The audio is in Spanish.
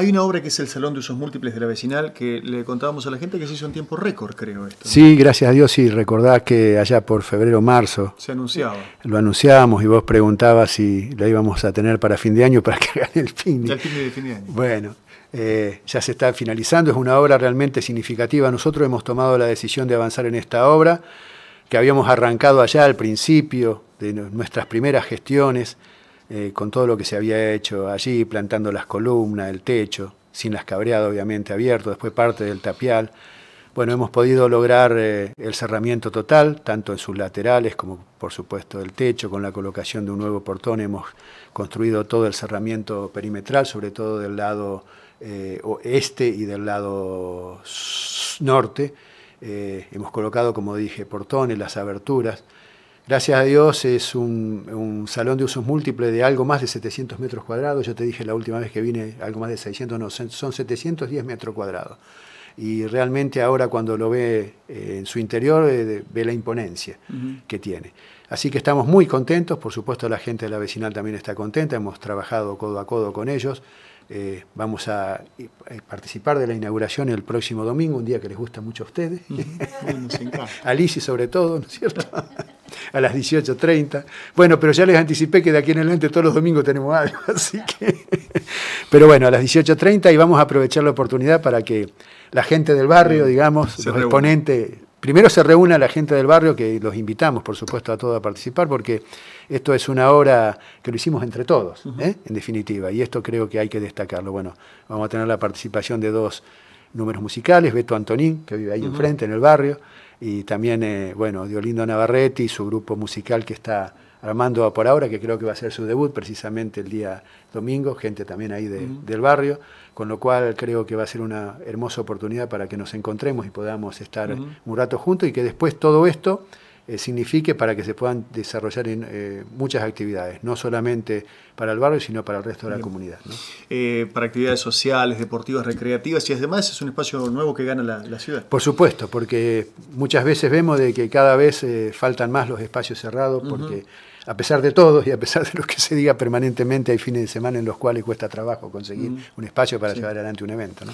Hay una obra que es el Salón de Usos Múltiples de la Vecinal que le contábamos a la gente que se hizo en tiempo récord, creo. Esto, Sí, gracias a Dios, y recordad que allá por febrero, o marzo. Se anunciaba. Lo anunciábamos y vos preguntabas si la íbamos a tener para fin de año para que hagan el fin de, el fin de año. Bueno, eh, ya se está finalizando. Es una obra realmente significativa. Nosotros hemos tomado la decisión de avanzar en esta obra que habíamos arrancado allá al principio de nuestras primeras gestiones eh, con todo lo que se había hecho allí, plantando las columnas, el techo, sin las cabreadas obviamente abierto, después parte del tapial. Bueno, hemos podido lograr eh, el cerramiento total, tanto en sus laterales como por supuesto el techo, con la colocación de un nuevo portón hemos construido todo el cerramiento perimetral, sobre todo del lado eh, oeste y del lado norte. hemos colocado, como dije, portones, las aberturas. Gracias a Dios es un, salón de usos múltiples de algo más de 700 metros cuadrados. Yo te dije la última vez que vine algo más de 600, no, son 710 metros cuadrados. Y realmente ahora cuando lo ve eh, en su interior eh, ve la imponencia que tiene. Así que estamos muy contentos, por supuesto la gente de la vecinal también está contenta, hemos trabajado codo a codo con ellos. Eh, vamos a participar de la inauguración el próximo domingo, un día que les gusta mucho a ustedes. Alicia sobre todo, ¿no es cierto? a las 18.30. Bueno, pero ya les anticipé que de aquí en adelante todos los domingos tenemos algo, así que... Pero bueno, a las 18.30 y vamos a aprovechar la oportunidad para que la gente del barrio, digamos, el los exponentes... Primero se reúna la gente del barrio, que los invitamos, por supuesto, a todos a participar, porque esto es una hora que lo hicimos entre todos, ¿eh? en definitiva, y esto creo que hay que destacarlo. Bueno, vamos a tener la participación de dos números musicales, Beto Antonín, que vive ahí enfrente, en el barrio, y también, eh, bueno, Diolindo Navarrete su grupo musical que está armando por ahora, que creo que va a ser su debut precisamente el día domingo, gente también ahí del barrio, con lo cual creo que va a ser una hermosa oportunidad para que nos encontremos y podamos estar un rato juntos y que después todo esto eh, signifique para que se puedan desarrollar en, eh, muchas actividades, no solamente para el barrio, sino para el resto de la comunidad. Eh, para actividades sociales, deportivas, recreativas y además es un espacio nuevo que gana la, ciudad. Por supuesto, porque muchas veces vemos de que cada vez faltan más los espacios cerrados porque... a pesar de todo y a pesar de lo que se diga permanentemente, hay fines de semana en los cuales cuesta trabajo conseguir un espacio para llevar adelante un evento.